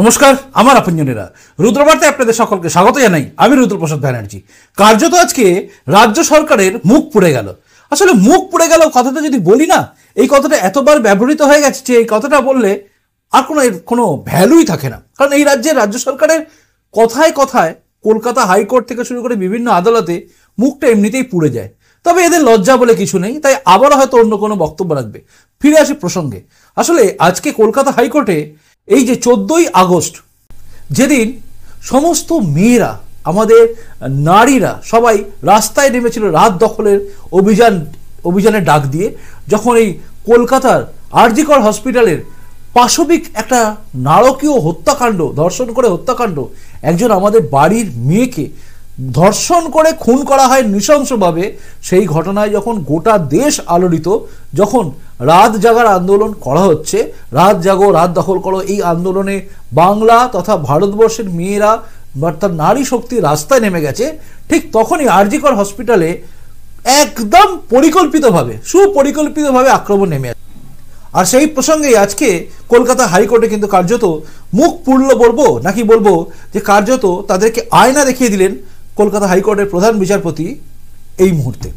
নমস্কার আমার আপনজনেরা রুদ্রবার্তায় আপনাদের সকলকে স্বাগত জানাই আমি রুদ্রপ্রসাদ ব্যানার্জি কার্যত আজকে রাজ্য সরকারের মুখ পুড়ে গেল আসলে মুখ পুড়ে গেল কথাটা যদি বলি না এই কথাটা এতবার ব্যবহৃত হয়ে গেছে যে এই কথাটা বললে আর কোনো এর কোনো ভ্যালুই থাকে না কারণ এই রাজ্যের রাজ্য সরকারের কথায় কথায় কলকাতা হাইকোর্ট থেকে শুরু করে বিভিন্ন আদালতে মুখটা এমনিতেই পুড়ে যায় তবে এদের লজ্জা বলে কিছু নেই তাই আবারও হয়তো অন্য কোনো বক্তব্য রাখবে ফিরে আসি প্রসঙ্গে আসলে আজকে কলকাতা হাইকোর্টে এই যে চোদ্দই আগস্ট যেদিন সমস্ত মেয়েরা আমাদের নারীরা সবাই রাস্তায় নেমেছিল রাত দখলের অভিযান অভিযানের ডাক দিয়ে যখন এই কলকাতার আরজিকর হসপিটালের পাশবিক একটা নারকীয় হত্যাকাণ্ড ধর্ষণ করে হত্যাকাণ্ড একজন আমাদের বাড়ির মেয়েকে ধর্ষণ করে খুন করা হয় নৃশংসভাবে সেই ঘটনায় যখন গোটা দেশ আলোড়িত যখন রাত জাগার আন্দোলন করা হচ্ছে রাত জাগো রাত দখল করো এই আন্দোলনে বাংলা তথা ভারতবর্ষের মেয়েরা অর্থাৎ নারী শক্তি রাস্তায় নেমে গেছে ঠিক তখনই আরজিকর হসপিটালে একদম পরিকল্পিতভাবে সুপরিকল্পিতভাবে আক্রমণ নেমে আসে আর সেই প্রসঙ্গে আজকে কলকাতা হাইকোর্টে কিন্তু কার্যত মুখ পুড়ল বলবো নাকি বলবো যে কার্যত তাদেরকে আয়না দেখিয়ে দিলেন কলকাতা হাইকোর্টের প্রধান বিচারপতি এই মুহূর্তে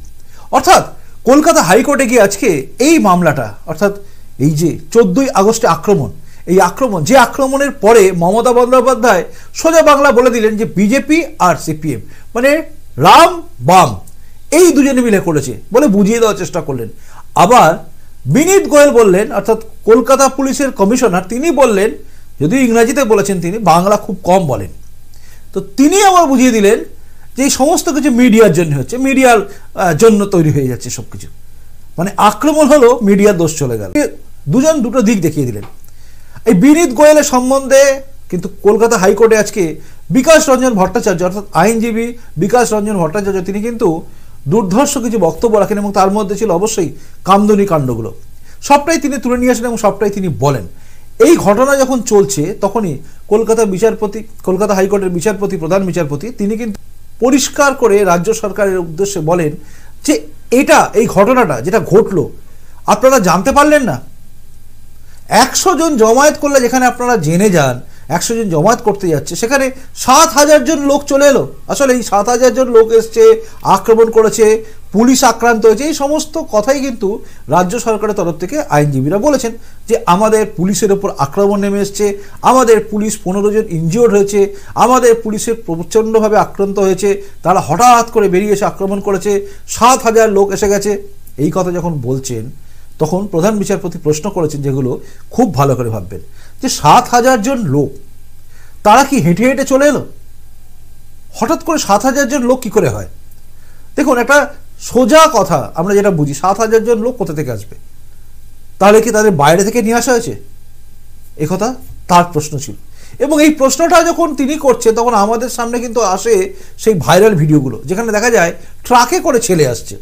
অর্থাৎ কলকাতা হাইকোর্টে গিয়ে আজকে এই মামলাটা অর্থাৎ এই যে চোদ্দই আগস্টে আক্রমণ এই আক্রমণ যে আক্রমণের পরে মমতা বন্দ্যোপাধ্যায় সোজা বাংলা বলে দিলেন যে বিজেপি আর সিপিএম মানে রাম বাম এই দুজনে মিলে করেছে বলে বুঝিয়ে দেওয়ার চেষ্টা করলেন আবার বিনীত গোয়েল বললেন অর্থাৎ কলকাতা পুলিশের কমিশনার তিনি বললেন যদিও ইংরাজিতে বলেছেন তিনি বাংলা খুব কম বলেন তো তিনি আবার বুঝিয়ে দিলেন যে এই সমস্ত কিছু মিডিয়ার জন্য হচ্ছে মিডিয়ার জন্য তৈরি হয়ে যাচ্ছে সব কিছু মানে আক্রমণ হলো মিডিয়ার দোষ চলে গেল দুজন দুটো দিক দেখিয়ে দিলেন এই বিনীত গোয়েলের সম্বন্ধে কিন্তু কলকাতা হাইকোর্টে আজকে বিকাশ রঞ্জন ভট্টাচার্য অর্থাৎ আইনজীবী বিকাশ রঞ্জন ভট্টাচার্য তিনি কিন্তু দুর্ধর্ষ কিছু বক্তব্য রাখেন এবং তার মধ্যে ছিল অবশ্যই কামদনি কাণ্ডগুলো সবটাই তিনি তুলে নিয়ে আসেন এবং সবটাই তিনি বলেন এই ঘটনা যখন চলছে তখনই কলকাতা বিচারপতি কলকাতা হাইকোর্টের বিচারপতি প্রধান বিচারপতি তিনি কিন্তু পরিষ্কার করে রাজ্য সরকারের উদ্দেশ্যে বলেন যে এটা এই ঘটনাটা যেটা ঘটলো আপনারা জানতে পারলেন না একশো জন জমায়েত করলে যেখানে আপনারা জেনে যান একশো জন জমায়েত করতে যাচ্ছে সেখানে সাত হাজার জন লোক চলে এলো আসলে এই সাত হাজার জন লোক এসছে আক্রমণ করেছে পুলিশ আক্রান্ত হয়েছে এই সমস্ত কথাই কিন্তু রাজ্য সরকারের তরফ থেকে আইনজীবীরা বলেছেন যে আমাদের পুলিশের ওপর আক্রমণ নেমে এসছে আমাদের পুলিশ পনেরো জন ইনজিওর হয়েছে আমাদের পুলিশের প্রচণ্ডভাবে আক্রান্ত হয়েছে তারা হঠাৎ করে বেরিয়ে এসে আক্রমণ করেছে সাত হাজার লোক এসে গেছে এই কথা যখন বলছেন তখন প্রধান বিচারপতি প্রশ্ন করেছেন যেগুলো খুব ভালো করে ভাববেন যে সাত হাজার জন লোক তারা কি হেঁটে হেঁটে চলে এলো হঠাৎ করে সাত হাজার জন লোক কী করে হয় দেখুন একটা সোজা কথা আমরা যেটা বুঝি সাত হাজার জন লোক কোথা থেকে আসবে তাহলে কি তাদের বাইরে থেকে নিয়ে আসা হয়েছে কথা তার প্রশ্ন ছিল এবং এই প্রশ্নটা যখন তিনি করছেন তখন আমাদের সামনে কিন্তু আসে সেই ভাইরাল ভিডিওগুলো যেখানে দেখা যায় ট্রাকে করে ছেলে আসছে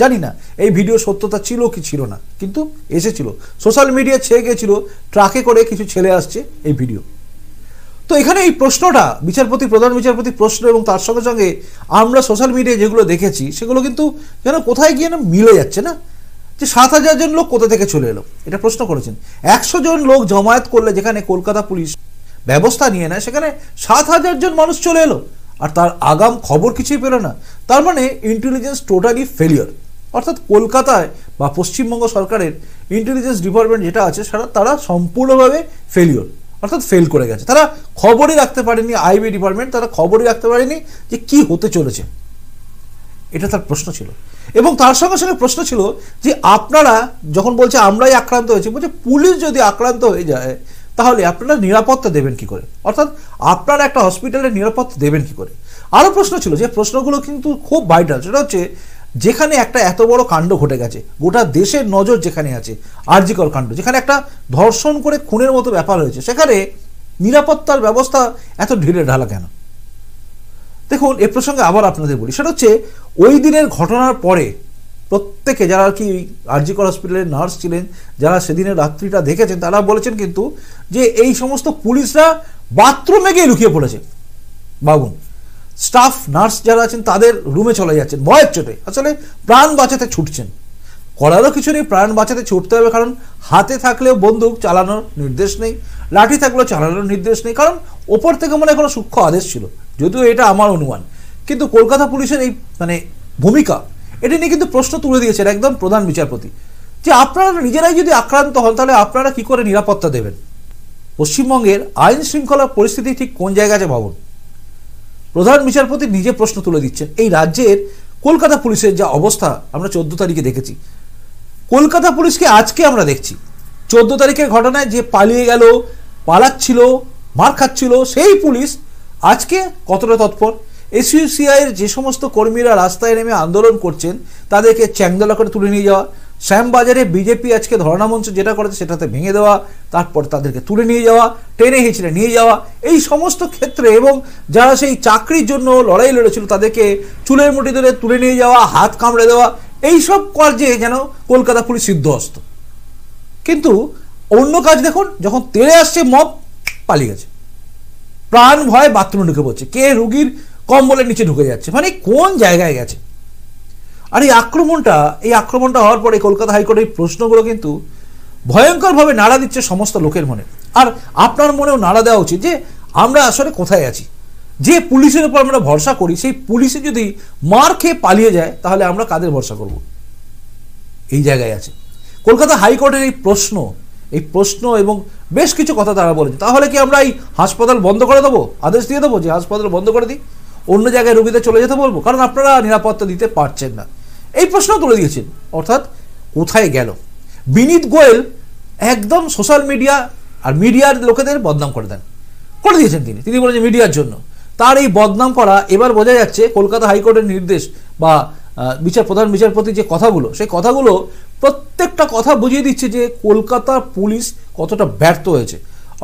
জানি না এই ভিডিও সত্যতা ছিল কি ছিল না কিন্তু এসেছিল সোশ্যাল মিডিয়া ছেয়ে গেছিল ট্রাকে করে কিছু ছেলে আসছে এই ভিডিও তো এখানে এই প্রশ্নটা বিচারপতি প্রধান বিচারপতি প্রশ্ন এবং তার সঙ্গে সঙ্গে আমরা সোশ্যাল মিডিয়ায় যেগুলো দেখেছি সেগুলো কিন্তু যেন কোথায় গিয়ে না মিলে যাচ্ছে না যে সাত হাজার জন লোক কোথা থেকে চলে এলো এটা প্রশ্ন করেছেন একশো জন লোক জমায়েত করলে যেখানে কলকাতা পুলিশ ব্যবস্থা নিয়ে নেয় সেখানে সাত হাজার জন মানুষ চলে এলো আর তার আগাম খবর কিছুই পেল না তার মানে ইন্টেলিজেন্স টোটালি ফেলিওর অর্থাৎ কলকাতায় বা পশ্চিমবঙ্গ সরকারের ইন্টেলিজেন্স ডিপার্টমেন্ট যেটা আছে সেটা তারা সম্পূর্ণভাবে ফেলিওর অর্থাৎ ফেল করে গেছে তারা খবরই রাখতে পারেনি আইবি ডিপার্টমেন্ট তারা খবরই রাখতে পারেনি যে কি হতে চলেছে এটা তার প্রশ্ন ছিল এবং তার সঙ্গে সঙ্গে প্রশ্ন ছিল যে আপনারা যখন বলছে আমরাই আক্রান্ত হয়েছি বলছে পুলিশ যদি আক্রান্ত হয়ে যায় তাহলে আপনারা নিরাপত্তা দেবেন কি করে অর্থাৎ আপনারা একটা হসপিটালে নিরাপত্তা দেবেন কি করে আরও প্রশ্ন ছিল যে প্রশ্নগুলো কিন্তু খুব ভাইটাল সেটা হচ্ছে যেখানে একটা এত বড় কাণ্ড ঘটে গেছে গোটা দেশের নজর যেখানে আছে আর্জিকর কাণ্ড যেখানে একটা ধর্ষণ করে খুনের মতো ব্যাপার হয়েছে সেখানে নিরাপত্তার ব্যবস্থা এত ঢিলে ঢালা কেন দেখুন এ প্রসঙ্গে আবার আপনাদের বলি সেটা হচ্ছে ওই দিনের ঘটনার পরে প্রত্যেকে যারা আর কি আরজিকর হসপিটালের নার্স ছিলেন যারা সেদিনের রাত্রিটা দেখেছেন তারা বলেছেন কিন্তু যে এই সমস্ত পুলিশরা বাথরুমে গিয়ে লুকিয়ে পড়েছে বাবুন স্টাফ নার্স যারা আছেন তাদের রুমে চলে যাচ্ছেন ভয়ের চোটে আসলে প্রাণ বাঁচাতে ছুটছেন করারও কিছু নেই প্রাণ বাঁচাতে ছুটতে হবে কারণ হাতে থাকলেও বন্দুক চালানোর নির্দেশ নেই লাঠি থাকলেও চালানোর নির্দেশ নেই কারণ ওপর থেকে মনে কোনো সূক্ষ্ম আদেশ ছিল যদিও এটা আমার অনুমান কিন্তু কলকাতা পুলিশের এই মানে ভূমিকা এটি নিয়ে কিন্তু প্রশ্ন তুলে দিয়েছেন একদম প্রধান বিচারপতি যে আপনারা নিজেরাই যদি আক্রান্ত হন তাহলে আপনারা কি করে নিরাপত্তা দেবেন পশ্চিমবঙ্গের আইন শৃঙ্খলা পরিস্থিতি ঠিক কোন জায়গায় আছে ভবন প্রধান বিচারপতি নিজে প্রশ্ন তুলে দিচ্ছেন এই রাজ্যের কলকাতা পুলিশের যা অবস্থা আমরা চোদ্দ তারিখে দেখেছি কলকাতা পুলিশকে আজকে আমরা দেখছি চোদ্দ তারিখের ঘটনায় যে পালিয়ে গেল পালাচ্ছিল মার খাচ্ছিল সেই পুলিশ আজকে কতটা তৎপর এসইউসিআইয়ের যে সমস্ত কর্মীরা রাস্তায় নেমে আন্দোলন করছেন তাদেরকে চ্যাংদলা করে তুলে নিয়ে যাওয়া শ্যামবাজারে বিজেপি আজকে ধর্ণা মঞ্চ যেটা করেছে সেটাতে ভেঙে দেওয়া তারপর তাদেরকে তুলে নিয়ে যাওয়া টেনে হিঁচড়ে নিয়ে যাওয়া এই সমস্ত ক্ষেত্রে এবং যারা সেই চাকরির জন্য লড়াই লড়েছিল তাদেরকে চুলের মুঠি ধরে তুলে নিয়ে যাওয়া হাত কামড়ে দেওয়া এই সব কার্যে যেন কলকাতা পুলিশ সিদ্ধহস্ত কিন্তু অন্য কাজ দেখুন যখন তেড়ে আসছে মপ পালিয়ে গেছে প্রাণ ভয় বাথরুমে ঢুকে পড়ছে কে রুগীর কম্বলের নিচে ঢুকে যাচ্ছে মানে কোন জায়গায় গেছে আর এই আক্রমণটা এই আক্রমণটা হওয়ার পরে কলকাতা হাইকোর্টের প্রশ্নগুলো কিন্তু ভয়ঙ্করভাবে নাড়া দিচ্ছে সমস্ত লোকের মনে আর আপনার মনেও নাড়া দেওয়া উচিত যে আমরা আসলে কোথায় আছি যে পুলিশের উপর আমরা ভরসা করি সেই পুলিশে যদি মার খেয়ে পালিয়ে যায় তাহলে আমরা কাদের ভরসা করব এই জায়গায় আছে কলকাতা হাইকোর্টের এই প্রশ্ন এই প্রশ্ন এবং বেশ কিছু কথা তারা বলেছে তাহলে কি আমরা এই হাসপাতাল বন্ধ করে দেবো আদেশ দিয়ে দেবো যে হাসপাতাল বন্ধ করে দিই অন্য জায়গায় রোগীদের চলে যেতে বলবো কারণ আপনারা নিরাপত্তা দিতে পারছেন না এই প্রশ্ন তুলে দিয়েছেন অর্থাৎ কোথায় গেল বিনীত গোয়েল একদম সোশ্যাল মিডিয়া আর মিডিয়ার লোকেদের বদনাম করে দেন করে দিয়েছেন তিনি তিনি বলেছেন মিডিয়ার জন্য তার এই বদনাম করা এবার বোঝা যাচ্ছে কলকাতা হাইকোর্টের নির্দেশ বা বিচার প্রধান বিচারপতি যে কথাগুলো সেই কথাগুলো প্রত্যেকটা কথা বুঝিয়ে দিচ্ছে যে কলকাতা পুলিশ কতটা ব্যর্থ হয়েছে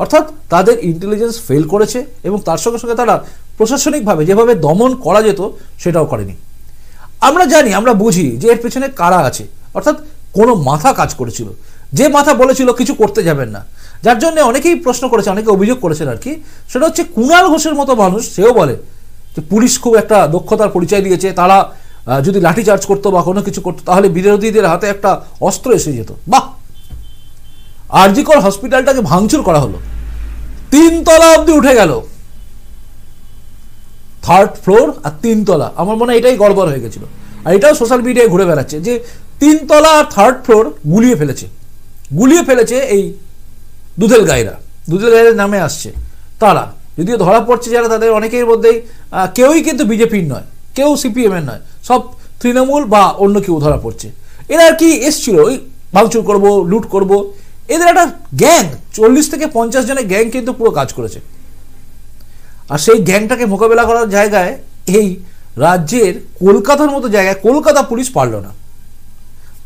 অর্থাৎ তাদের ইন্টেলিজেন্স ফেল করেছে এবং তার সঙ্গে সঙ্গে তারা প্রশাসনিকভাবে যেভাবে দমন করা যেত সেটাও করেনি আমরা জানি আমরা বুঝি যে এর পেছনে কারা আছে অর্থাৎ কোনো মাথা কাজ করেছিল যে মাথা বলেছিল কিছু করতে যাবেন না যার জন্য অনেকেই প্রশ্ন করেছে অনেকে অভিযোগ করেছেন আর কি সেটা হচ্ছে কুণাল ঘোষের মতো মানুষ সেও বলে যে পুলিশ খুব একটা দক্ষতার পরিচয় দিয়েছে তারা যদি লাঠি চার্জ করতো বা কোনো কিছু করতো তাহলে বিরোধীদের হাতে একটা অস্ত্র এসে যেত বাহ আরজিকর হসপিটালটাকে ভাঙচুর করা হলো তিনতলা অবধি উঠে গেল থার্ড ফ্লোর আর তিনতলা আমার মনে হয় এটাই গড়বড় হয়ে গেছিল আর এটাও সোশ্যাল মিডিয়ায় ঘুরে বেড়াচ্ছে যে তিনতলা আর থার্ড ফ্লোর গুলিয়ে ফেলেছে গুলিয়ে ফেলেছে এই দুধেল গায়েরা দুধেল গায়ের নামে আসছে তারা যদিও ধরা পড়ছে যারা তাদের অনেকের মধ্যেই কেউই কিন্তু বিজেপির নয় কেউ সিপিএমের নয় সব তৃণমূল বা অন্য কেউ ধরা পড়ছে এরা আর কি এসছিল ওই ভাঙচুর করবো লুট করবো এদের একটা গ্যাং চল্লিশ থেকে পঞ্চাশ জনের গ্যাং কিন্তু পুরো কাজ করেছে আর সেই গ্যাংটাকে মোকাবেলা করার জায়গায় এই রাজ্যের কলকাতার মতো জায়গায় কলকাতা পুলিশ পারল না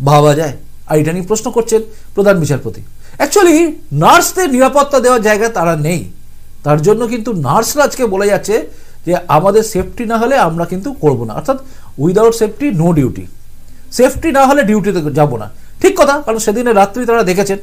ভাবা যায় আর এটা নিয়ে প্রশ্ন করছেন প্রধান বিচারপতি অ্যাকচুয়ালি নার্সদের নিরাপত্তা দেওয়ার জায়গা তারা নেই তার জন্য কিন্তু নার্সরা আজকে বলে যাচ্ছে যে আমাদের সেফটি না হলে আমরা কিন্তু করব না অর্থাৎ without safety no duty safety না হলে ডিউটিতে যাব না ঠিক কথা কারণ সেদিনে রাত্রি তারা দেখেছেন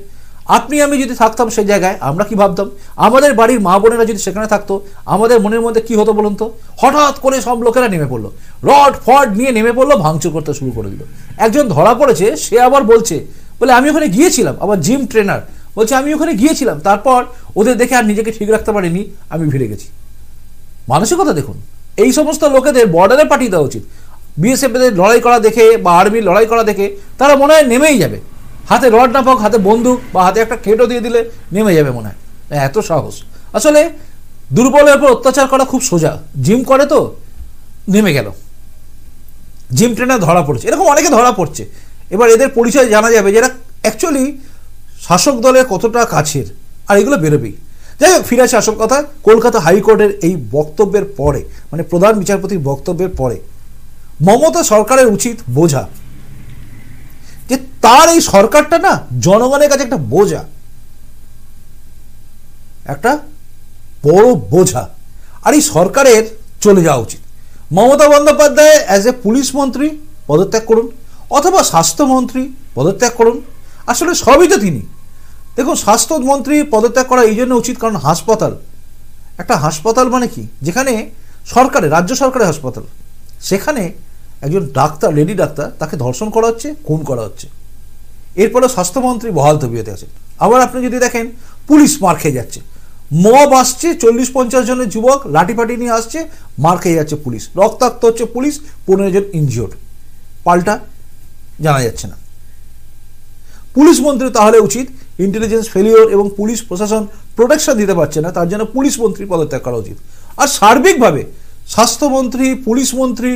আপনি আমি যদি থাকতাম সেই জায়গায় আমরা কি ভাবতাম আমাদের বাড়ির মা বোনেরা যদি সেখানে থাকতো আমাদের মনের মধ্যে কি হতো বলুন তো হঠাৎ করে সব লোকেরা নেমে পড়লো রড ফড নিয়ে নেমে পড়লো ভাঙচুর করতে শুরু করে দিল একজন ধরা পড়েছে সে আবার বলছে বলে আমি ওখানে গিয়েছিলাম আবার জিম ট্রেনার বলছে আমি ওখানে গিয়েছিলাম তারপর ওদের দেখে আর নিজেকে ঠিক রাখতে পারিনি আমি ভিড়ে গেছি মানসিকতা দেখুন এই সমস্ত লোকেদের বর্ডারে পাঠিয়ে দেওয়া উচিত বিএসএফদের লড়াই করা দেখে বা আর্মির লড়াই করা দেখে তারা মনে হয় নেমেই যাবে হাতে রড না পাক হাতে বন্ধু বা হাতে একটা কেটো দিয়ে দিলে নেমে যাবে মনে হয় হ্যাঁ, এত সাহস আসলে দুর্বলের উপর অত্যাচার করা খুব সোজা জিম করে তো নেমে গেল জিম ট্রেনার ধরা পড়ছে এরকম অনেকে ধরা পড়ছে এবার এদের পরিচয় জানা যাবে যারা অ্যাকচুয়ালি শাসক দলের কতটা কাছের আর এগুলো বেরোবেই যাই হোক ফিরে আসে আসল কথা কলকাতা হাইকোর্টের এই বক্তব্যের পরে মানে প্রধান বিচারপতির বক্তব্যের পরে মমতা সরকারের উচিত বোঝা যে তার এই সরকারটা না জনগণের কাছে একটা বোঝা একটা বড় বোঝা আর এই সরকারের চলে যাওয়া উচিত মমতা বন্দ্যোপাধ্যায় অ্যাজ এ পুলিশ মন্ত্রী পদত্যাগ করুন অথবা স্বাস্থ্যমন্ত্রী পদত্যাগ করুন আসলে সবই তো তিনি দেখুন স্বাস্থ্যমন্ত্রী পদত্যাগ করা এই জন্য উচিত কারণ হাসপাতাল একটা হাসপাতাল মানে কি যেখানে সরকারে রাজ্য সরকারের হাসপাতাল সেখানে একজন ডাক্তার লেডি ডাক্তার তাকে ধর্ষণ করা হচ্ছে খুন করা হচ্ছে এরপরে স্বাস্থ্যমন্ত্রী বহাল তবিয়তে আছেন আবার আপনি যদি দেখেন পুলিশ মার খেয়ে যাচ্ছে মব আসছে চল্লিশ পঞ্চাশ জনের যুবক লাঠিপাটি নিয়ে আসছে মার খেয়ে যাচ্ছে পুলিশ রক্তাক্ত হচ্ছে পুলিশ পনেরো জন ইনজিওর্ড পাল্টা জানা যাচ্ছে না পুলিশ মন্ত্রী তাহলে উচিত ইন্টেলিজেন্স ফেলিওর এবং পুলিশ প্রশাসন প্রোটেকশন দিতে পারছে না তার জন্য পুলিশ মন্ত্রী পদত্যাগ করা উচিত আর সার্বিকভাবে স্বাস্থ্যমন্ত্রী পুলিশ মন্ত্রী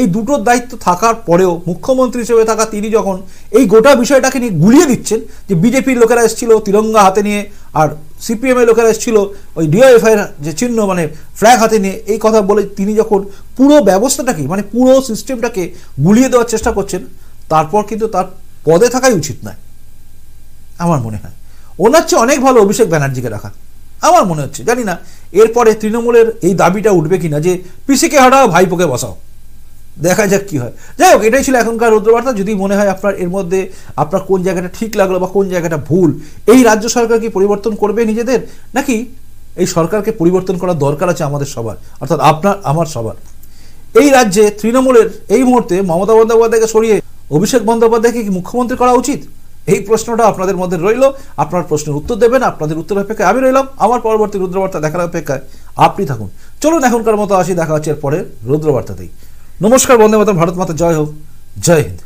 এই দুটোর দায়িত্ব থাকার পরেও মুখ্যমন্ত্রী হিসেবে থাকা তিনি যখন এই গোটা বিষয়টাকে নিয়ে গুলিয়ে দিচ্ছেন যে বিজেপির লোকেরা এসেছিল তিরঙ্গা হাতে নিয়ে আর সিপিএমের লোকেরা এসেছিল ওই ডিওএফআই যে চিহ্ন মানে ফ্ল্যাগ হাতে নিয়ে এই কথা বলে তিনি যখন পুরো ব্যবস্থাটাকে মানে পুরো সিস্টেমটাকে গুলিয়ে দেওয়ার চেষ্টা করছেন তারপর কিন্তু তার পদে থাকাই উচিত নয় আমার মনে হয় ওনার চেয়ে অনেক ভালো অভিষেক ব্যানার্জিকে রাখা আমার মনে হচ্ছে জানি না এরপরে তৃণমূলের এই দাবিটা উঠবে কিনা যে পিসিকে হারাও ভাইপোকে বসাও দেখা যাক কি হয় যাই হোক এটাই ছিল এখনকার রৌদ্রবার্তা যদি মনে হয় আপনার এর মধ্যে আপনার কোন জায়গাটা ঠিক লাগলো বা কোন জায়গাটা ভুল এই রাজ্য সরকার কি পরিবর্তন করবে নিজেদের নাকি এই সরকারকে পরিবর্তন করা দরকার আছে আমাদের সবার অর্থাৎ আপনার আমার সবার এই রাজ্যে তৃণমূলের এই মুহূর্তে মমতা বন্দ্যোপাধ্যায়কে সরিয়ে অভিষেক বন্দ্যোপাধ্যায়কে কি মুখ্যমন্ত্রী করা উচিত এই প্রশ্নটা আপনাদের মধ্যে রইল আপনার প্রশ্নের উত্তর দেবেন আপনাদের উত্তর অপেক্ষায় আমি রইলাম আমার পরবর্তী রুদ্রবার্তা দেখার অপেক্ষায় আপনি থাকুন চলুন এখনকার মতো আসি দেখা হচ্ছে এর পরে রুদ্রবার্তাতেই নমস্কার বন্দে মাতা ভারত মাতা জয় হোক জয় হিন্দ